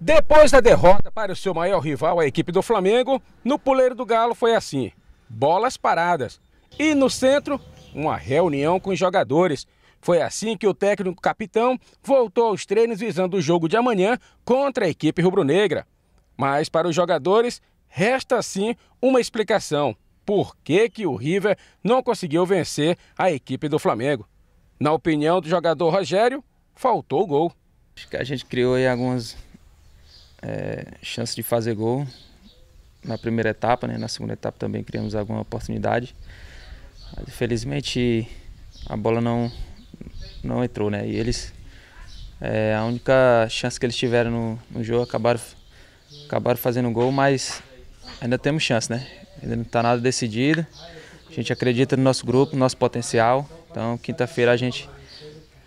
Depois da derrota para o seu maior rival, a equipe do Flamengo, no puleiro do Galo foi assim: bolas paradas. E no centro, uma reunião com os jogadores. Foi assim que o técnico capitão voltou aos treinos visando o jogo de amanhã contra a equipe rubro-negra. Mas para os jogadores, resta sim uma explicação. Por que, que o River não conseguiu vencer a equipe do Flamengo? Na opinião do jogador Rogério, faltou o gol. Acho que a gente criou aí algumas é, chance de fazer gol na primeira etapa, né? na segunda etapa também criamos alguma oportunidade. Mas, infelizmente a bola não, não entrou, né? E eles, é, a única chance que eles tiveram no, no jogo acabaram, acabaram fazendo gol, mas ainda temos chance, né? Ainda não está nada decidido. A gente acredita no nosso grupo, no nosso potencial. Então, quinta-feira a gente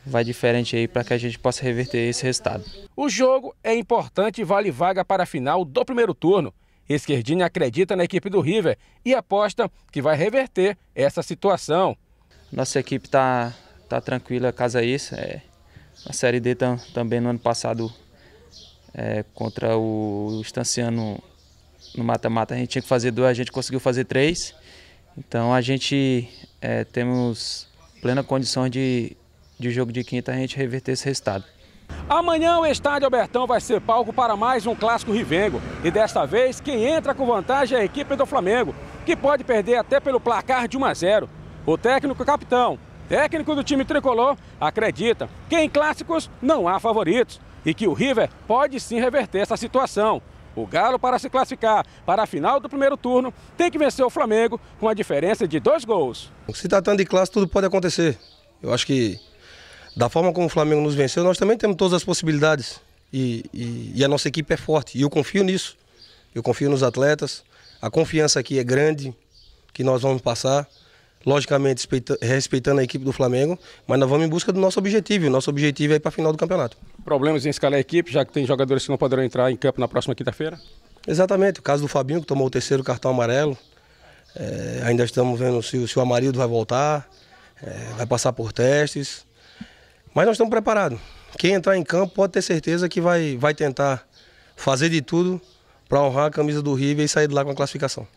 vai diferente aí para que a gente possa reverter esse resultado. O jogo é importante e vale vaga para a final do primeiro turno. Esquerdini acredita na equipe do River e aposta que vai reverter essa situação. Nossa equipe está tá tranquila caso isso. É, a Série D tam, também no ano passado é, contra o, o Estanciano no mata-mata a gente tinha que fazer dois, a gente conseguiu fazer três. Então a gente é, temos plena condição de de jogo de quinta a gente reverter esse resultado. Amanhã o Estádio Albertão vai ser palco para mais um clássico rivengo. E desta vez, quem entra com vantagem é a equipe do Flamengo, que pode perder até pelo placar de 1 a 0. O técnico capitão, técnico do time tricolor, acredita que em clássicos não há favoritos e que o River pode sim reverter essa situação. O Galo, para se classificar para a final do primeiro turno, tem que vencer o Flamengo com a diferença de dois gols. Se tratando de classe, tudo pode acontecer. Eu acho que da forma como o Flamengo nos venceu, nós também temos todas as possibilidades. E, e, e, a nossa equipe é forte. E eu confio nisso. Eu confio nos atletas. A confiança aqui é grande, que nós vamos passar. Logicamente, respeitando a equipe do Flamengo, mas nós vamos em busca do nosso objetivo. O nosso objetivo é ir para a final do campeonato. Problemas em escalar a equipe, já que tem jogadores que não poderão entrar em campo na próxima quinta-feira? Exatamente. O caso do Fabinho, que tomou o terceiro cartão amarelo. É, ainda estamos vendo se, se o Amarildo vai voltar, é, vai passar por testes. Mas nós estamos preparados. Quem entrar em campo pode ter certeza que vai, vai tentar fazer de tudo para honrar a camisa do River e sair de lá com a classificação.